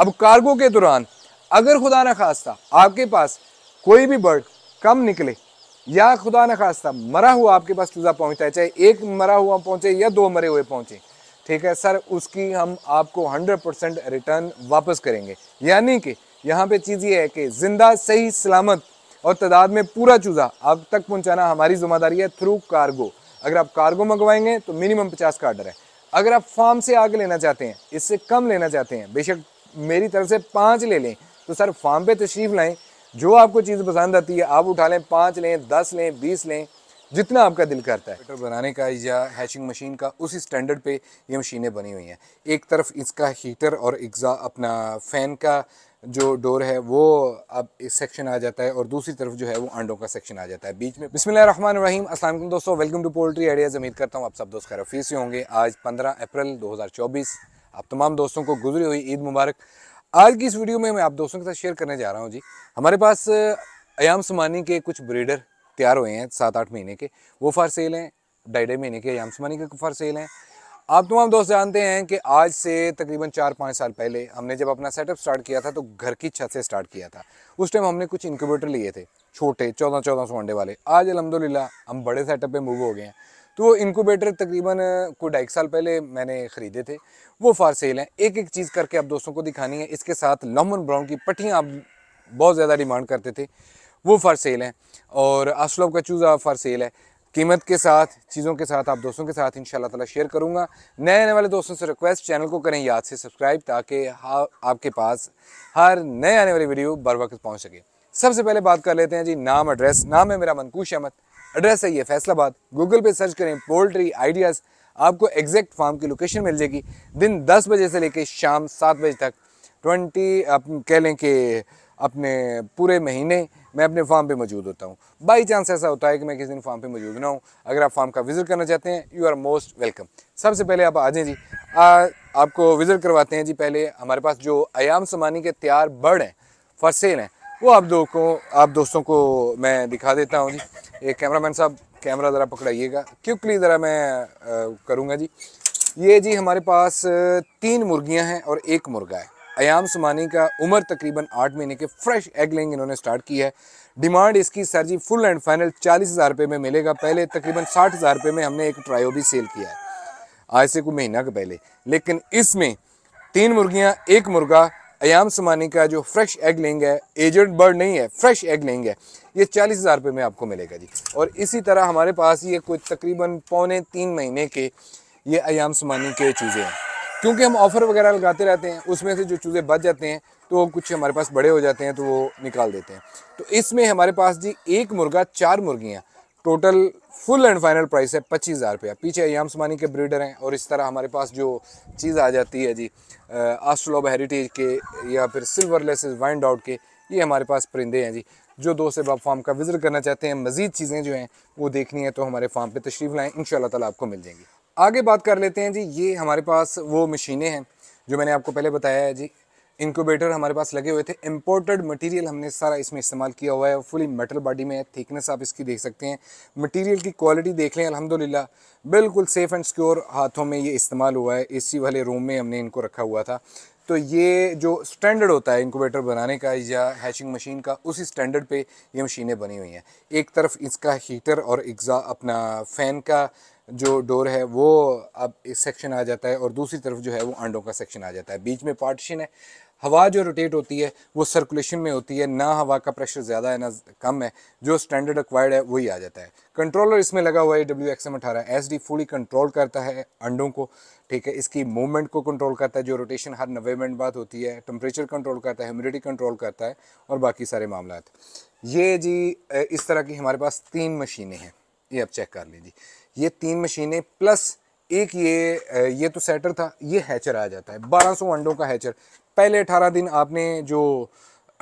अब कार्गो के दौरान अगर खुदा न खास्ता आपके पास कोई भी बर्ड कम निकले या खुदा न खास्ता मरा हुआ आपके पास चूज़ा पहुंचता है चाहे एक मरा हुआ पहुंचे या दो मरे हुए पहुंचे ठीक है सर उसकी हम आपको 100 परसेंट रिटर्न वापस करेंगे यानी कि यहाँ पे चीज़ ये है कि ज़िंदा सही सलामत और तादाद में पूरा चूज़ा आप तक पहुँचाना हमारी जिम्मेदारी है थ्रू कार्गो अगर आप कार्गो मंगवाएंगे तो मिनिमम पचास का आर्डर है अगर आप फार्म से आगे लेना चाहते हैं इससे कम लेना चाहते हैं बेशक मेरी तरफ से पाँच ले लें तो सर फार्म पे तशरीफ़ लाएँ जो आपको चीज़ पसंद आती है आप उठा लें पाँच लें दस लें बीस लें जितना आपका दिल करता है स्वेटर बनाने का या हैचिंग मशीन का उसी स्टैंडर्ड पे ये मशीनें बनी हुई हैं एक तरफ इसका हीटर और एग्जा अपना फ़ैन का जो डोर है वो अब इस सेक्शन आ जाता है और दूसरी तरफ जो है वो अंडों का सेक्शन आ जाता है बीच में बिस्मिल रहीम असल दोस्तों वेलकम टू पोल्ट्री आइडियाज़ उम्मीद करता हूँ आप सब दोस्त खैर से होंगे आज 15 अप्रैल 2024 आप तमाम दोस्तों को गुजरी हुई ईद मुबारक आज की इस वीडियो में मैं आप दोस्तों के साथ शेयर करने जा रहा हूँ जी हमारे पास अयाम समानी के कुछ ब्रीडर तैयार हुए हैं सात आठ महीने के वो फार सेल हैं ढाई ढाई महीने के अयाम समानी के फार सेल हैं आप तमाम दोस्त जानते हैं कि आज से तकरीबन चार पाँच साल पहले हमने जब अपना सेटअप स्टार्ट किया था तो घर की छत से स्टार्ट किया था उस टाइम हमने कुछ इंक्यूबेटर लिए थे छोटे चौदह चौदह सौ अंडे वाले आज अलहमदिल्ला हम बड़े सेटअप पे मूव हो गए हैं तो वो इनक्यूबेटर तकरीबन को ढाई साल पहले मैंने ख़रीदे थे वो फार सेल हैं एक एक चीज़ करके आप दोस्तों को दिखानी है इसके साथ लमन ब्राउन की पट्टियाँ आप बहुत ज़्यादा डिमांड करते थे वो फार सेल हैं और आसलोब का चूज़ा फार सेल है कीमत के साथ चीज़ों के साथ आप दोस्तों के साथ इन ताला शेयर करूँगा नए आने वाले दोस्तों से रिक्वेस्ट चैनल को करें याद से सब्सक्राइब ताकि हाँ आपके पास हर नए आने वाली वीडियो बर वक्त पहुँच सके सबसे पहले बात कर लेते हैं जी नाम एड्रेस नाम है मेरा मनकूश अहमद एड्रेस है ये फैसलाबाद गूगल पे सर्च करें पोल्ट्री आइडियाज़ आपको एग्जैक्ट फार्म की लोकेशन मिल जाएगी दिन 10 बजे से लेकर शाम 7 बजे तक 20 आप कह लें कि अपने पूरे महीने मैं अपने फार्म पे मौजूद होता हूँ बाई चांस ऐसा होता है कि मैं किसी दिन फार्म पे मौजूद ना हूँ अगर आप फार्म का विज़िट करना चाहते हैं यू आर मोस्ट वेलकम सबसे पहले आप आ जाएँ जी आ, आपको विज़िट करवाते हैं जी पहले हमारे पास जो अयाम समानी के तैयार बर्ड हैं फर्सेल सेल हैं वो आप दो को आप दोस्तों को मैं दिखा देता हूँ जी ये कैमरामैन साहब कैमरा ज़रा पकड़ाइएगा क्विकली ज़रा मैं करूँगा जी ये जी हमारे पास तीन मुर्गियाँ हैं और एक मुर्गा है अयाम सुमानी का उम्र तकरीबन आठ महीने के फ्रेश एग लेंग इन्होंने स्टार्ट की है डिमांड इसकी sir ji full and final चालीस हज़ार रुपये में मिलेगा पहले तकरीबन साठ हज़ार रुपये में हमने एक ट्रायो भी सेल किया है आज से कोई महीना के पहले लेकिन इसमें तीन मुर्गियाँ एक मुर्गा अयाम समानी का जो फ्रेश एग लेंगे एजेंट बर्ड नहीं है फ्रेश एग लेंगे ये चालीस हज़ार रुपये में आपको मिलेगा जी और इसी तरह हमारे पास ये कुछ तकरीबन पौने तीन महीने के ये अयाम समानी के चूज़े हैं क्योंकि हम ऑफ़र वगैरह लगाते रहते हैं उसमें से जो चूज़े बच जाते हैं तो कुछ हमारे पास बड़े हो जाते हैं तो वो निकाल देते हैं तो इसमें हमारे पास जी एक मुर्गा चार मुर्गियाँ total full and final price है पच्चीस हज़ार रुपया पीछे याम्स मानी के ब्रीडर हैं और इस तरह हमारे पास जो चीज़ आ जाती है जी आस्ट्रोलॉब हेरिटेज के या फिर सिल्वर लेसेस वाइंड आउट के ये हमारे पास परिंदे हैं जी जो दोस्त बाब फार्म का विजिट करना चाहते हैं मज़ीद चीज़ें जो हैं वो देखनी है तो हमारे फार्म पर तशरीफ़ लाएँ इन ताला आपको मिल जाएंगी आगे बात कर लेते हैं जी ये हमारे पास वो मशीनें हैं जो मैंने आपको पहले बताया है जी इंक्यूबेटर हमारे पास लगे हुए थे इम्पोर्टेड मटेरियल हमने सारा इसमें इस्तेमाल किया हुआ है फुली मेटल बॉडी में थिकनेस आप इसकी देख सकते हैं मटेरियल की क्वालिटी देख लें अलहमदिल्ला बिल्कुल सेफ़ एंड सिक्योर हाथों में ये इस्तेमाल हुआ है एसी वाले रूम में हमने इनको रखा हुआ था तो ये जो स्टैंडर्ड होता है इंक्यूबेटर बनाने का या हैचिंग मशीन का उसी स्टैंडर्ड पर ये मशीनें बनी हुई हैं एक तरफ इसका हीटर और एग्जा अपना फ़ैन का जो डोर है वो अब इस सेक्शन आ जाता है और दूसरी तरफ जो है वो अंडों का सेक्शन आ जाता है बीच में पार्टीशन है हवा जो रोटेट होती है वो सर्कुलेशन में होती है ना हवा का प्रेशर ज़्यादा है ना कम है जो स्टैंडर्ड अक्वायर्ड है वही आ जाता है कंट्रोलर इसमें लगा हुआ है डब्ल्यू एक्स एम अठारह एस डी फुली कंट्रोल करता है अंडों को ठीक है इसकी मूवमेंट को कंट्रोल करता है जो रोटेशन हर नब्बे मिनट बाद होती है टेम्परेचर कंट्रोल करता है ह्यूमिडिटी कंट्रोल करता है और बाकी सारे मामला ये जी इस तरह की हमारे पास तीन मशीनें हैं ये आप चेक कर लीजिए ये तीन मशीनें प्लस एक ये ये तो सेटर था ये हैचर आ जाता है 1200 अंडों का हैचर पहले अठारह दिन आपने जो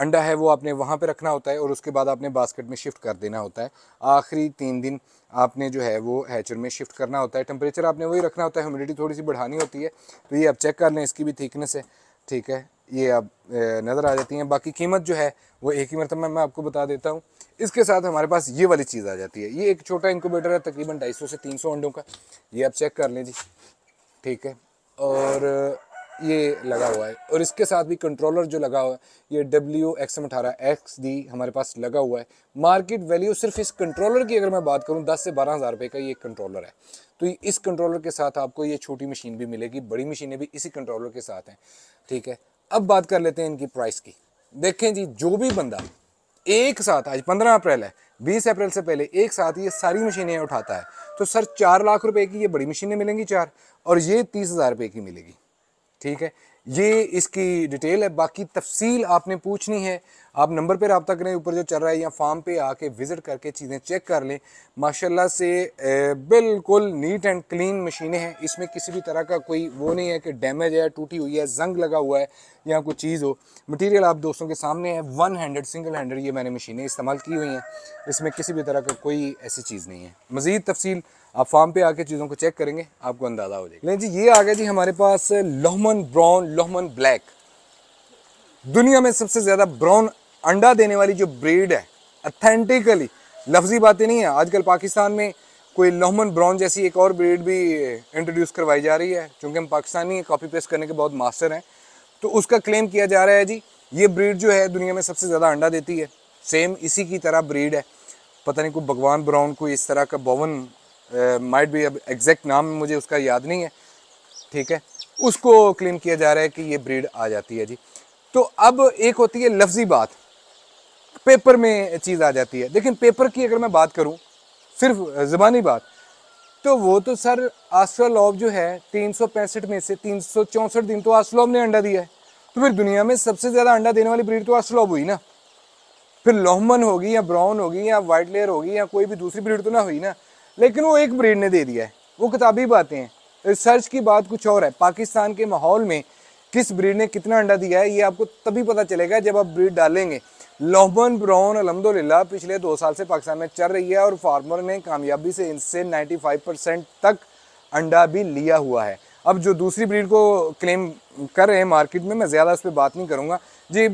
अंडा है वो आपने वहाँ पे रखना होता है और उसके बाद आपने बास्केट में शिफ्ट कर देना होता है आखिरी तीन दिन आपने जो है वो हैचर में शिफ्ट करना होता है टेम्परेचर आपने वही रखना होता है ह्यूमिडिटी थोड़ी सी बढ़ानी होती है तो ये आप चेक कर लें इसकी भी थिकनेस है ठीक है ये आप नज़र आ जाती हैं बाकी कीमत जो है वो एक ही मरतबा मैं आपको बता देता हूँ इसके साथ हमारे पास ये वाली चीज़ आ जाती है ये एक छोटा इंक्यूबेटर है तकरीबन ढाई से तीन अंडों का ये आप चेक कर लें जी ठीक है और ये लगा हुआ है और इसके साथ भी कंट्रोलर जो लगा हुआ है ये डब्ल्यू एक्स एम अठारह एक्स डी हमारे पास लगा हुआ है मार्केट वैल्यू सिर्फ इस कंट्रोलर की अगर मैं बात करूँ दस से बारह हज़ार रुपये का ये कंट्रोलर है तो इस कंट्रोलर के साथ आपको ये छोटी मशीन भी मिलेगी बड़ी मशीनें भी इसी कंट्रोलर के साथ हैं ठीक है अब बात कर लेते हैं इनकी प्राइस की देखें जी जो भी बंदा एक साथ आज पंद्रह अप्रैल है बीस अप्रैल से पहले एक साथ ये सारी मशीनें उठाता है तो सर चार लाख रुपए की ये बड़ी मशीनें मिलेंगी चार और ये तीस हज़ार रुपये की मिलेगी ठीक है ये इसकी डिटेल है बाकी तफसील आपने पूछनी है आप नंबर पर रबता करें ऊपर जो चल रहा है या फार्म पर आके विज़िट करके चीज़ें चेक कर लें माशाल्लाह से बिल्कुल नीट एंड क्लीन मशीनें हैं इसमें किसी भी तरह का कोई वो नहीं है कि डैमेज है टूटी हुई है जंग लगा हुआ है या कोई चीज़ हो मटीरियल आप दोस्तों के सामने है वन हैंड्रेड सिंगल हैंड्रेड ये मैंने मशीनें इस्तेमाल की हुई हैं इसमें किसी भी तरह का कोई ऐसी चीज़ नहीं है मज़ीद तफसील आप फार्म पे आके चीज़ों को चेक करेंगे आपको अंदाज़ा हो जाएगा नहीं जी ये आ गया जी हमारे पास लोहमन ब्राउन लोहमन ब्लैक दुनिया में सबसे ज़्यादा ब्राउन अंडा देने वाली जो ब्रीड है अथेंटिकली लफ्जी बातें नहीं है आजकल पाकिस्तान में कोई लोहमन ब्राउन जैसी एक और ब्रीड भी इंट्रोड्यूस eh, करवाई जा रही है चूँकि हम पाकिस्तानी कॉपी पेस्ट करने के बहुत मास्टर हैं तो उसका क्लेम किया जा रहा है जी ये ब्रीड जो है दुनिया में सबसे ज़्यादा अंडा देती है सेम इसी की तरह ब्रीड है पता नहीं कोई भगवान ब्राउन कोई इस तरह का बवन माइट eh, भी अब एग्जैक्ट नाम मुझे उसका याद नहीं है ठीक है उसको क्लेम किया जा रहा है कि ये ब्रीड आ जाती है जी तो अब एक होती है लफ्ज़ी बात पेपर में चीज़ आ जाती है लेकिन पेपर की अगर मैं बात करूँ सिर्फ ज़बानी बात तो वो तो सर आस्ट्रोलॉब जो है तीन सौ पैंसठ में से तीन सौ चौंसठ दिन तो आस्ट्रोलॉब ने अंडा दिया है तो फिर दुनिया में सबसे ज़्यादा अंडा देने वाली ब्रीड तो आस्ट्रोलॉब हुई ना फिर लोहमन होगी या ब्राउन होगी या वाइट लेयर होगी या कोई भी दूसरी ब्रीड तो ना हुई ना लेकिन वो एक ब्रीड ने दे दिया है वो किताबी बातें हैं रिसर्च की बात कुछ और है पाकिस्तान के माहौल में किस ब्रीड ने कितना अंडा दिया है ये आपको तभी पता चलेगा जब आप ब्रीड डालेंगे लोहमन ब्राउन अलहमदिल्ला पिछले दो साल से पाकिस्तान में चल रही है और फार्मर ने कामयाबी से इनसे 95 परसेंट तक अंडा भी लिया हुआ है अब जो दूसरी ब्रीड को क्लेम कर रहे हैं मार्केट में मैं ज़्यादा उस पर बात नहीं करूँगा जी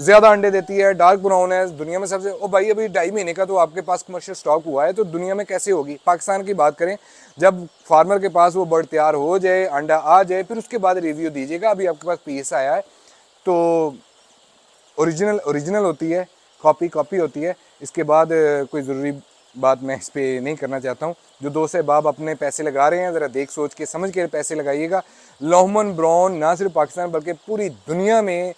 ज़्यादा अंडे देती है डार्क ब्राउन है दुनिया में सबसे ओ भाई अभी ढाई महीने का तो आपके पास कमर्शियल स्टॉक हुआ है तो दुनिया में कैसे होगी पाकिस्तान की बात करें जब फार्मर के पास वो बर्ड तैयार हो जाए अंडा आ जाए फिर उसके बाद रिव्यू दीजिएगा अभी आपके पास पीस आया है तो ओरिजिनल ओरिजिनल होती है कॉपी कॉपी होती है इसके बाद कोई ज़रूरी बात मैं इस पर नहीं करना चाहता हूँ जो दोस्त बाप अपने पैसे लगा रहे हैं ज़रा देख सोच के समझ के पैसे लगाइएगा लोहमन ब्राउन ना सिर्फ पाकिस्तान बल्कि पूरी दुनिया में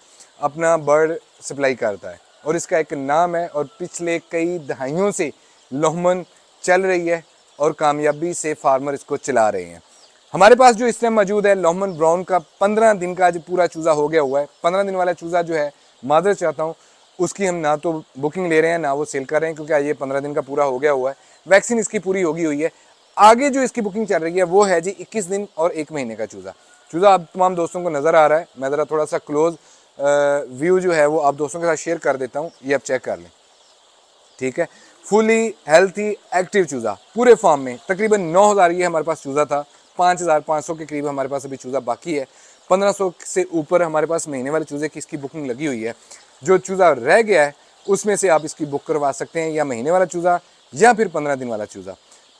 अपना बर्ड सप्लाई करता है और इसका एक नाम है और पिछले कई दहाइयों से लोहमन चल रही है और कामयाबी से फार्मर इसको चला रहे हैं हमारे पास जो इस टाइम मौजूद है लोहमन ब्राउन का पंद्रह दिन का आज पूरा चूज़ा हो गया हुआ है पंद्रह दिन वाला चूज़ा जो है माजरत चाहता हूँ उसकी हम ना तो बुकिंग ले रहे हैं ना वो सेल कर रहे हैं क्योंकि ये पंद्रह दिन का पूरा हो गया हुआ है वैक्सीन इसकी पूरी होगी हुई है आगे जो इसकी बुकिंग चल रही है वो है जी इक्कीस दिन और एक महीने का चूज़ा चूज़ा आप तमाम दोस्तों को नज़र आ रहा है मैं ज़रा थोड़ा सा क्लोज़ व्यू जो है वो आप दोस्तों के साथ शेयर कर देता हूँ ये आप चेक कर लें ठीक है फुली हेल्थी एक्टिव चूज़ा पूरे फॉर्म में तकरीबन नौ हज़ार ये हमारे पास चूज़ा था पाँच हज़ार पाँच सौ के करीब हमारे पास अभी चूज़ा बाकी है पंद्रह सौ से ऊपर हमारे पास महीने वाले चूज़े की इसकी बुकिंग लगी हुई है जो चूज़ा रह गया है उसमें से आप इसकी बुक करवा सकते हैं या महीने वाला चूज़ा या फिर पंद्रह दिन वाला चूज़ा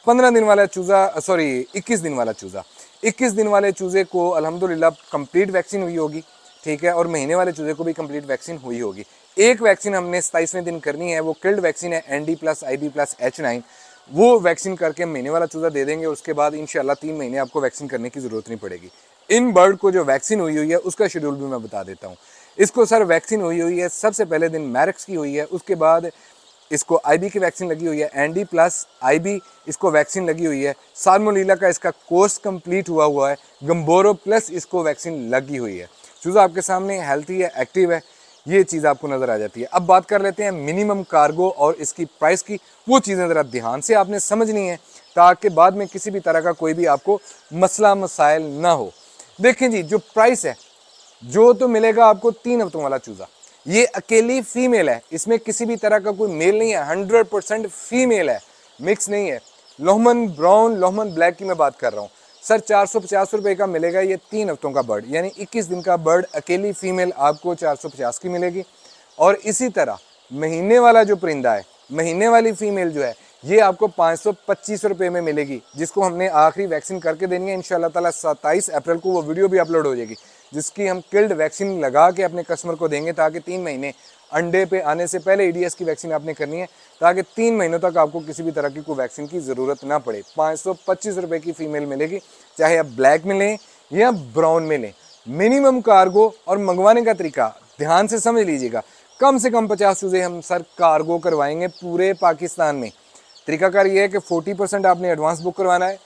पंद्रह दिन वाला चूज़ा सॉरी इक्कीस दिन वाला चूज़ा इक्कीस दिन वाले चूज़े को अलहमदिल्ला कम्प्लीट वैक्सीन हुई होगी ठीक है और महीने वाले चूज़े को भी कम्प्लीट वैक्सीन हुई होगी एक वैक्सीन हमने सताईसवें दिन करनी है वो किल्ड वैक्सीन है N D plus I B plus H nine वो वैक्सीन करके महीने वाला चूज़ा दे देंगे उसके बाद इन तीन महीने आपको वैक्सीन करने की ज़रूरत नहीं पड़ेगी इन बर्ड को जो वैक्सीन हुई हुई है उसका शेड्यूल भी मैं बता देता हूँ इसको सर वैक्सीन हुई हुई है सबसे पहले दिन मैरिक्स की हुई है उसके बाद इसको आईबी की वैक्सीन लगी हुई है एनडी प्लस आईबी इसको वैक्सीन लगी हुई है सालमोलीला का इसका कोर्स कंप्लीट हुआ हुआ है गम्बोरो प्लस इसको वैक्सीन लगी हुई है चूज़ा आपके सामने हेल्थी है एक्टिव है ये चीज़ आपको नज़र आ जाती है अब बात कर लेते हैं मिनिमम कार्गो और इसकी प्राइस की वो चीज़ें ज़रा ध्यान से आपने समझनी है ताकि बाद में किसी भी तरह का कोई भी आपको मसला मसाइल ना हो देखें जी जो प्राइस है जो तो मिलेगा आपको तीन हफ्तों वाला चूज़ा ये अकेली फीमेल है इसमें किसी भी तरह का कोई मेल नहीं है हंड्रेड परसेंट फीमेल है मिक्स नहीं है लोहमन ब्राउन लोहमन ब्लैक की मैं बात कर रहा हूँ सर चार सौ पचास रुपये का मिलेगा ये तीन हफ्तों का बर्ड यानी इक्कीस दिन का बर्ड अकेली फ़ीमेल आपको चार सौ पचास की मिलेगी और इसी तरह महीने वाला जो परिंदा है महीने वाली फ़ीमेल जो है ये आपको पाँच सौ पच्चीस रुपये में मिलेगी जिसको हमने आखिरी वैक्सीन करके देनी है इन ताला सत्ताईस अप्रैल को वो वीडियो भी अपलोड हो जाएगी जिसकी हम किल्ड वैक्सीन लगा के अपने कस्टमर को देंगे ताकि तीन महीने अंडे पे आने से पहले ई e की वैक्सीन आपने करनी है ताकि तीन महीनों तक आपको किसी भी तरह की कोई वैक्सीन की ज़रूरत ना पड़े पाँच सौ पच्चीस रुपये की फ़ीमेल मिलेगी चाहे आप ब्लैक में लें या ब्राउन में लें मिनिमम कार्गो और मंगवाने का तरीका ध्यान से समझ लीजिएगा कम से कम पचास चूज़े हम सर कार्गो करवाएंगे पूरे पाकिस्तान में तरीकाकार ये है कि फोर्टी परसेंट आपने एडवांस बुक करवाना है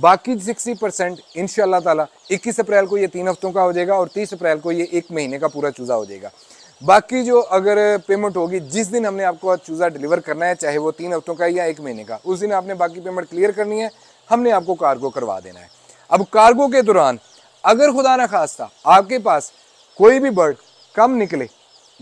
बाकी सिक्सटी परसेंट इन ताला इक्कीस अप्रैल को ये तीन हफ्तों का हो जाएगा और तीस अप्रैल को ये एक महीने का पूरा चूज़ा हो जाएगा बाकी जो अगर पेमेंट होगी जिस दिन हमने आपको चूज़ा डिलीवर करना है चाहे वो तीन हफ्तों का या एक महीने का उस दिन आपने बाकी पेमेंट क्लियर करनी है हमने आपको कार्गो करवा देना है अब कार्गो के दौरान अगर खुदा न खास्ता आपके पास कोई भी बर्ड कम निकले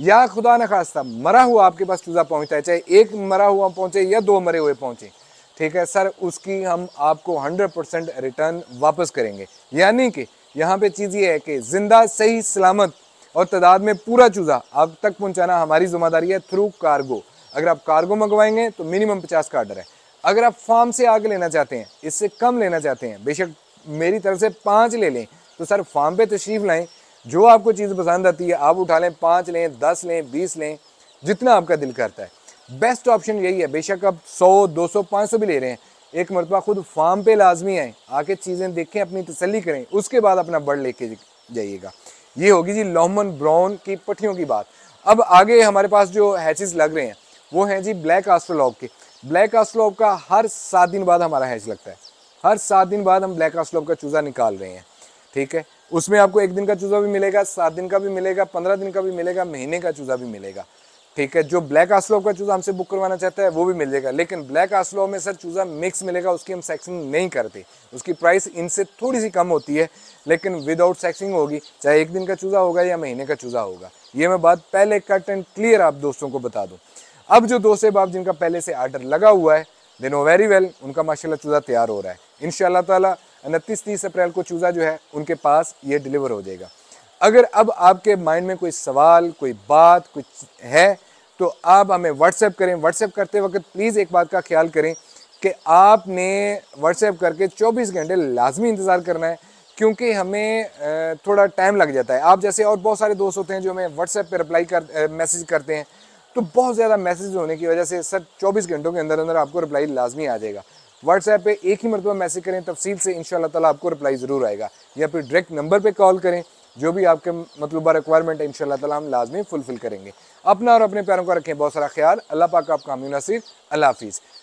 या खुदा न खास्ता मरा हुआ आपके पास चूज़ा पहुँचता है चाहे एक मरा हुआ पहुँचे या दो मरे हुए पहुँचे ठीक है सर उसकी हम आपको 100 परसेंट रिटर्न वापस करेंगे यानी कि यहाँ पे चीज़ ये है कि ज़िंदा सही सलामत और तादाद में पूरा चूज़ा आप तक पहुँचाना हमारी जिम्मेदारी है थ्रू कार्गो अगर आप कार्गो मंगवाएंगे तो मिनिमम पचास का आर्डर है अगर आप फार्म से आग लेना चाहते हैं इससे कम लेना चाहते हैं बेशक मेरी तरफ से पाँच ले लें तो सर फार्म पर तशरीफ़ लाएँ जो आपको चीज़ पसंद आती है आप उठा लें पाँच लें दस लें बीस लें जितना आपका दिल करता है बेस्ट ऑप्शन यही है बेशक आप सौ दो सौ पाँच सौ भी ले रहे हैं एक मरतबा ख़ुद फार्म पे लाजमी आएँ आके चीज़ें देखें अपनी तसली करें उसके बाद अपना बर्ड लेके जाइएगा ये होगी जी लोहमन ब्राउन की पट्टियों की बात अब आगे हमारे पास जो हैचेज लग रहे हैं वो हैं जी ब्लैक आस्ट्रोलॉग के ब्लैक आस्ट्रोलॉग का हर सात दिन बाद हमारा हैच लगता है हर सात दिन बाद हम ब्लैक आस्ट्रोलॉग का चूज़ा निकाल रहे हैं ठीक है उसमें आपको एक दिन का चूज़ा भी मिलेगा सात दिन का भी मिलेगा पंद्रह दिन का भी मिलेगा महीने का चूज़ा भी मिलेगा ठीक है जो ब्लैक आसलो का चूज़ा हमसे बुक करवाना चाहता है वो भी मिल जाएगा लेकिन ब्लैक आसलो में सर चूज़ा मिक्स मिलेगा उसकी हम सेक्सिंग नहीं करते उसकी प्राइस इनसे थोड़ी सी कम होती है लेकिन विदाउट सेक्सिंग होगी चाहे एक दिन का चूज़ा होगा या महीने का चूज़ा होगा ये मैं बात पहले कट एंड क्लियर आप दोस्तों को बता दूँ अब जो दोस्त है बाप जिनका पहले से आर्डर लगा हुआ है दे नो वेरी वेल उनका माशाला चूज़ा तैयार हो रहा है इन शाह तीस तीस अप्रैल को चूज़ा जो है उनके पास ये डिलीवर हो जाएगा अगर अब आपके माइंड में कोई सवाल कोई बात कुछ है तो आप हमें व्हाट्सएप करें व्हाट्सएप करते वक्त प्लीज़ एक बात का ख्याल करें कि आपने व्हाट्सएप करके 24 घंटे लाजमी इंतज़ार करना है क्योंकि हमें थोड़ा टाइम लग जाता है आप जैसे और बहुत सारे दोस्त होते हैं जो हमें व्हाट्सएप पर रिप्लाई कर मैसेज करते हैं तो बहुत ज़्यादा मैसेज होने की वजह से सर 24 घंटों के अंदर अंदर आपको रिप्लाई लाजमी आ जाएगा व्हाट्सएप पर एक ही मरतबा मैसेज करें तफसील से इन शाला आपको रिप्लाई ज़रूर आएगा या फिर डायरेक्ट नंबर पर कॉल करें जो भी आपके मतलूबा रिक्वायरमेंट है इन ताला हम लाजमी फुलफिल करेंगे अपना और अपने प्यारों का रखें बहुत सारा ख्याल अल्लाह पाक आपका हामी अल्लाह हाफिज़